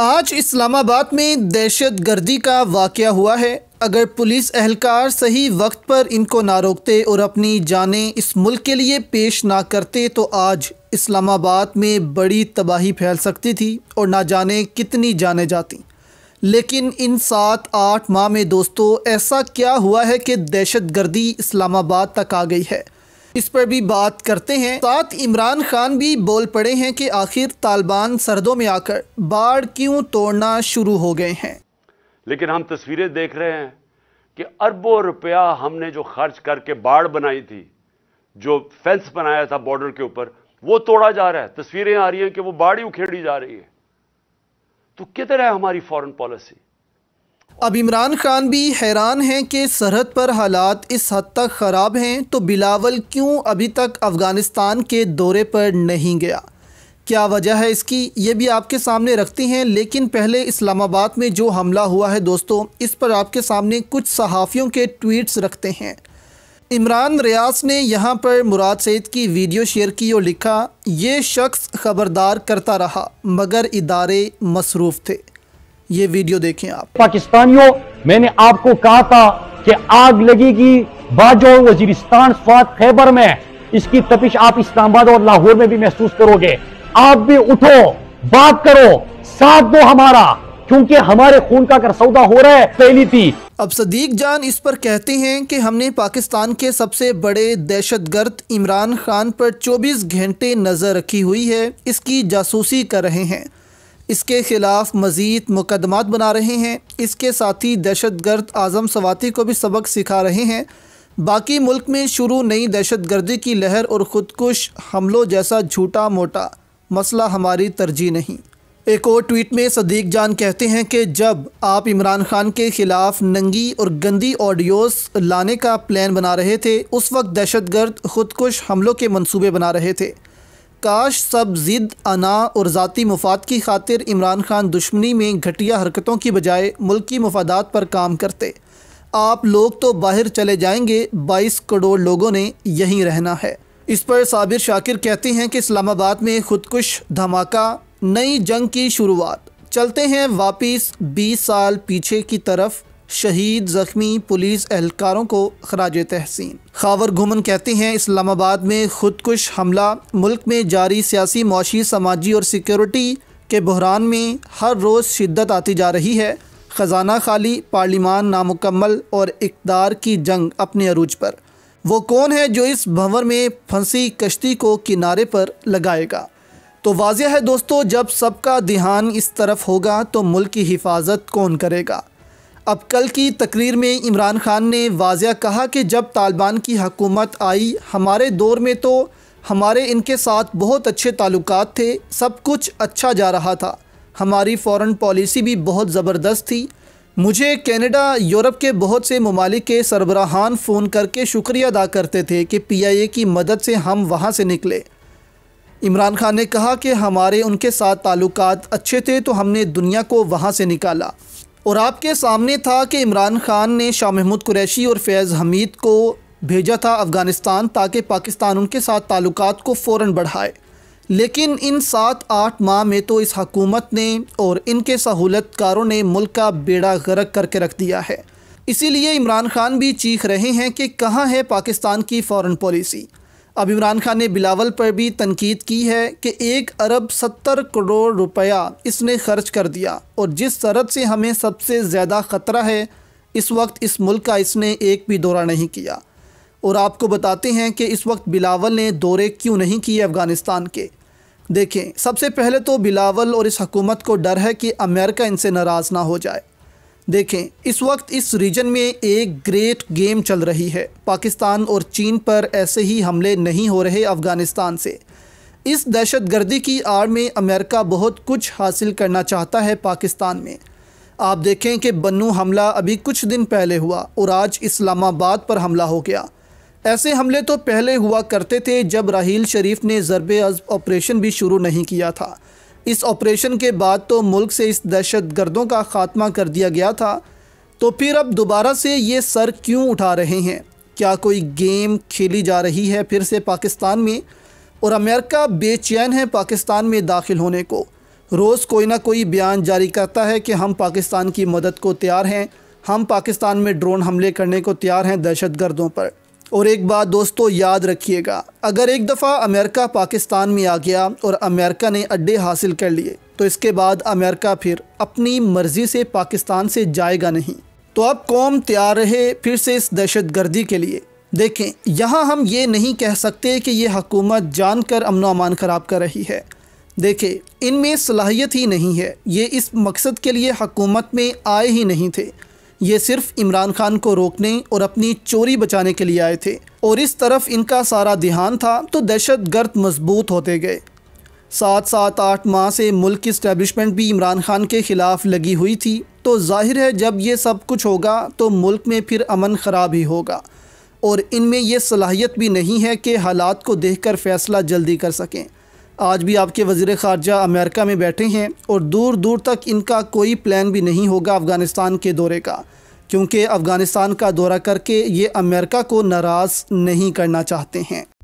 आज इस्लामाबाद में दहशत गर्दी का वाक़ हुआ है अगर पुलिस अहलकार सही वक्त पर इनको ना रोकते और अपनी जानें इस मुल्क के लिए पेश ना करते तो आज इस्लामाबाद में बड़ी तबाही फैल सकती थी और ना जाने कितनी जाने जाती लेकिन इन सात आठ माह में दोस्तों ऐसा क्या हुआ है कि दहशत गर्दी इस्लामाबाद तक आ गई है इस पर भी बात करते हैं साथ इमरान खान भी बोल पड़े हैं कि आखिर तालिबान सरदों में आकर बाढ़ क्यों तोड़ना शुरू हो गए हैं लेकिन हम तस्वीरें देख रहे हैं कि अरबों रुपया हमने जो खर्च करके बाढ़ बनाई थी जो फेंस बनाया था बॉर्डर के ऊपर वो तोड़ा जा रहा है तस्वीरें आ रही हैं कि वो बाढ़ ही उखेड़ी जा रही है तो कितना है हमारी फॉरेन पॉलिसी अब इमरान खान भी हैरान हैं कि सरहद पर हालात इस हद तक ख़राब हैं तो बिलावल क्यों अभी तक अफ़गानिस्तान के दौरे पर नहीं गया क्या वजह है इसकी ये भी आपके सामने रखती हैं लेकिन पहले इस्लामाबाद में जो हमला हुआ है दोस्तों इस पर आपके सामने कुछ सहाफ़ियों के ट्वीट्स रखते हैं इमरान रियाज ने यहाँ पर मुराद सैद की वीडियो शेयर की और लिखा ये शख्स ख़बरदार करता रहा मगर इदारे मसरूफ़ थे ये वीडियो देखें आप पाकिस्तानियों मैंने आपको कहा था कि आग लगेगी बाजो वजीरिस्तान स्वाद खैबर में इसकी तपिश आप इस्लामाबाद और लाहौर में भी महसूस करोगे आप भी उठो बात करो साथ दो हमारा क्योंकि हमारे खून का कर सौदा हो रहा है पहली थी अब सदीक जान इस पर कहते हैं कि हमने पाकिस्तान के सबसे बड़े दहशतगर्द इमरान खान पर 24 घंटे नज़र रखी हुई है इसकी जासूसी कर रहे हैं इसके खिलाफ मज़ीद मुकदमा बना रहे हैं इसके साथ ही दहशत गर्द आज़म सवाती को भी सबक सिखा रहे हैं बाकी मुल्क में शुरू नई दहशत गर्दी की लहर और ख़ुदकुश हमलों जैसा झूठा मोटा मसला हमारी तरजीह नहीं एक और ट्वीट में सदीक जान कहते हैं कि जब आप इमरान खान के ख़िलाफ़ नंगी और गंदी ऑडियोस लाने का प्लान बना रहे थे उस वक्त दहशत गर्द खुदकुश हमलों के मंसूबे बना रहे थे काश सब जिद अना और ज़ाती मफाद की खातिर इमरान खान दुश्मनी में घटिया हरकतों की बजाय मुल्क की मफादात पर काम करते आप लोग तो बाहर चले जाएंगे बाईस करोड़ लोगों ने यहीं रहना है इस पर साबिर शाकिर कहते हैं कि इस्लामाबाद में खुदकुश धमाका नई जंग की शुरुआत चलते हैं वापस 20 साल पीछे की तरफ शहीद ज़ख्मी पुलिस एहलकारों को खराज तहसीन खावर घुमन कहते हैं इस्लामाबाद में खुदकुश हमला मुल्क में जारी सियासी माशी समाजी और सिक्योरिटी के बहरान में हर रोज़ शिद्दत आती जा रही है ख़जाना खाली पार्लिमान नामुकम्मल और इकदार की जंग अपने अरूज पर वो कौन है जो इस भंवर में फंसी कश्ती को किनारे पर लगाएगा तो वाजह है दोस्तों जब सबका ध्यान इस तरफ होगा तो मुल्क की हिफाजत कौन करेगा अब कल की तकरीर में इमरान खान ने वाजिया कहा कि जब तालिबान की हकूमत आई हमारे दौर में तो हमारे इनके साथ बहुत अच्छे ताल्लुक थे सब कुछ अच्छा जा रहा था हमारी फ़ॉरन पॉलिसी भी बहुत ज़बरदस्त थी मुझे कनाडा यूरोप के बहुत से ममालिक के सरबराहान फ़ोन करके शुक्रिया अदा करते थे कि पीआईए की मदद से हम वहाँ से निकले इमरान खान ने कहा कि हमारे उनके साथ ताल्लुक अच्छे थे तो हमने दुनिया को वहाँ से निकाला और आपके सामने था कि इमरान खान ने शाह महमूद कुरैशी और फैज़ हमीद को भेजा था अफ़गानिस्तान ताकि पाकिस्तान उनके साथ ताल्लुक को फ़ौर बढ़ाए लेकिन इन सात आठ माह में तो इस हकूमत ने और इनके सहूलतकारों ने मुल्क का बेड़ा गरक करके रख दिया है इसीलिए इमरान खान भी चीख रहे हैं कि कहाँ है पाकिस्तान की फ़ौर पॉलिसी अब इमरान खान ने बिलावल पर भी तनकीद की है कि एक अरब सत्तर करोड़ रुपया इसने खर्च कर दिया और जिस सरहद से हमें सबसे ज़्यादा ख़तरा है इस वक्त इस मुल्क का इसने एक भी दौरा नहीं किया और आपको बताते हैं कि इस वक्त बिलावल ने दौरे क्यों नहीं किए अफ़गानिस्तान के देखें सबसे पहले तो बिलावल और इस हकूमत को डर है कि अमेरिका इनसे नाराज़ ना हो जाए देखें इस वक्त इस रीजन में एक ग्रेट गेम चल रही है पाकिस्तान और चीन पर ऐसे ही हमले नहीं हो रहे अफ़गानिस्तान से इस दहशत गर्दी की आड़ में अमेरिका बहुत कुछ हासिल करना चाहता है पाकिस्तान में आप देखें कि बन्नू हमला अभी कुछ दिन पहले हुआ और आज इस्लामाबाद पर हमला हो गया ऐसे हमले तो पहले हुआ करते थे जब राहील शरीफ ने ज़रब ऑपरेशन भी शुरू नहीं किया था इस ऑपरेशन के बाद तो मुल्क से इस दहशत गर्दों का ख़ात्मा कर दिया गया था तो फिर अब दोबारा से ये सर क्यों उठा रहे हैं क्या कोई गेम खेली जा रही है फिर से पाकिस्तान में और अमेरिका बेचैन है पाकिस्तान में दाखिल होने को रोज़ कोई ना कोई बयान जारी करता है कि हम पाकिस्तान की मदद को तैयार हैं हम पाकिस्तान में ड्रोन हमले करने को तैयार हैं दहशत गर्दों पर और एक बात दोस्तों याद रखिएगा अगर एक दफ़ा अमेरिका पाकिस्तान में आ गया और अमेरिका ने अड्डे हासिल कर लिए तो इसके बाद अमेरिका फिर अपनी मर्ज़ी से पाकिस्तान से जाएगा नहीं तो अब कौम तैयार रहे फिर से इस दहशत गर्दी के लिए देखें यहाँ हम ये नहीं कह सकते कि ये हकूमत जान कर अमन अमान ख़राब कर रही है देखें इनमें सलाहियत ही नहीं है ये इस मकसद के लिए हकूमत में आए ही नहीं थे ये सिर्फ इमरान खान को रोकने और अपनी चोरी बचाने के लिए आए थे और इस तरफ इनका सारा ध्यान था तो दहशत गर्द मजबूत होते गए सात सात आठ माह से मुल्क की इस्टेबलिशमेंट भी इमरान खान के ख़िलाफ़ लगी हुई थी तो जाहिर है जब ये सब कुछ होगा तो मुल्क में फिर अमन ख़राब ही होगा और इनमें यह सलाहियत भी नहीं है कि हालात को देखकर फैसला जल्दी कर सकें आज भी आपके वजीर ख़ारजा अमेरिका में बैठे हैं और दूर दूर तक इनका कोई प्लान भी नहीं होगा अफ़गानिस्तान के दौरे का क्योंकि अफ़गानिस्तान का दौरा करके ये अमेरिका को नाराज़ नहीं करना चाहते हैं